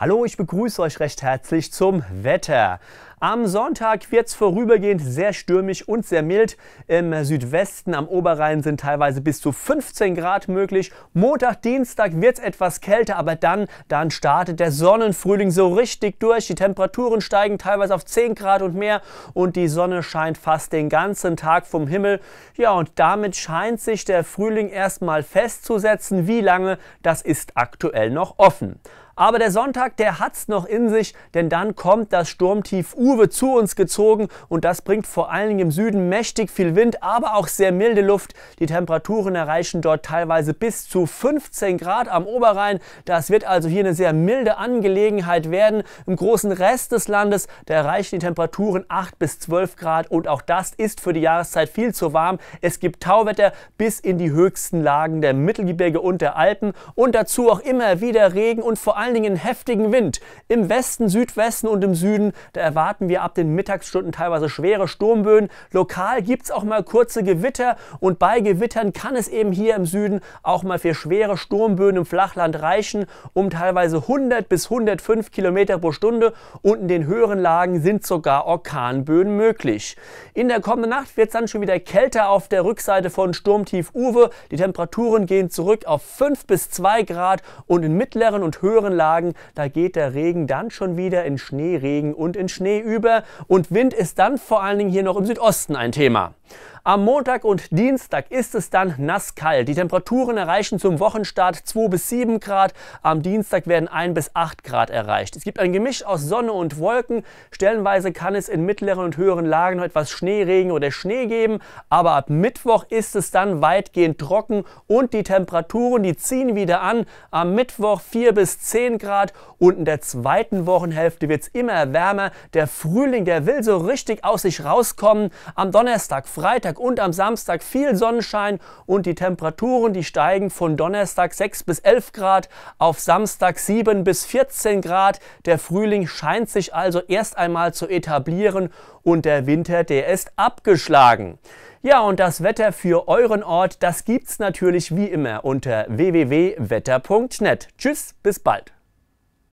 Hallo, ich begrüße euch recht herzlich zum Wetter. Am Sonntag wird es vorübergehend sehr stürmisch und sehr mild. Im Südwesten am Oberrhein sind teilweise bis zu 15 Grad möglich. Montag, Dienstag wird es etwas kälter, aber dann, dann startet der Sonnenfrühling so richtig durch. Die Temperaturen steigen teilweise auf 10 Grad und mehr und die Sonne scheint fast den ganzen Tag vom Himmel. Ja, und damit scheint sich der Frühling erstmal festzusetzen. Wie lange, das ist aktuell noch offen. Aber der Sonntag, der hat es noch in sich, denn dann kommt das Sturmtief U EU wird zu uns gezogen und das bringt vor allen Dingen im Süden mächtig viel Wind, aber auch sehr milde Luft. Die Temperaturen erreichen dort teilweise bis zu 15 Grad am Oberrhein. Das wird also hier eine sehr milde Angelegenheit werden. Im großen Rest des Landes, da erreichen die Temperaturen 8 bis 12 Grad und auch das ist für die Jahreszeit viel zu warm. Es gibt Tauwetter bis in die höchsten Lagen der Mittelgebirge und der Alpen und dazu auch immer wieder Regen und vor allen Dingen heftigen Wind. Im Westen, Südwesten und im Süden, da erwarten hatten wir ab den Mittagsstunden teilweise schwere Sturmböen. Lokal gibt es auch mal kurze Gewitter und bei Gewittern kann es eben hier im Süden auch mal für schwere Sturmböen im Flachland reichen, um teilweise 100 bis 105 Kilometer pro Stunde und in den höheren Lagen sind sogar Orkanböen möglich. In der kommenden Nacht wird es dann schon wieder kälter auf der Rückseite von Sturmtief Uwe. Die Temperaturen gehen zurück auf 5 bis 2 Grad und in mittleren und höheren Lagen, da geht der Regen dann schon wieder in Schneeregen und in Schneeübung über und Wind ist dann vor allen Dingen hier noch im Südosten ein Thema. Am Montag und Dienstag ist es dann nasskalt. Die Temperaturen erreichen zum Wochenstart 2 bis 7 Grad. Am Dienstag werden 1 bis 8 Grad erreicht. Es gibt ein Gemisch aus Sonne und Wolken. Stellenweise kann es in mittleren und höheren Lagen noch etwas Schneeregen oder Schnee geben. Aber ab Mittwoch ist es dann weitgehend trocken und die Temperaturen, die ziehen wieder an. Am Mittwoch 4 bis 10 Grad und in der zweiten Wochenhälfte wird es immer wärmer. Der Frühling, der will so richtig aus sich rauskommen. Am Donnerstag Freitag und am Samstag viel Sonnenschein und die Temperaturen, die steigen von Donnerstag 6 bis 11 Grad auf Samstag 7 bis 14 Grad. Der Frühling scheint sich also erst einmal zu etablieren und der Winter, der ist abgeschlagen. Ja, und das Wetter für euren Ort, das gibt's natürlich wie immer unter www.wetter.net. Tschüss, bis bald.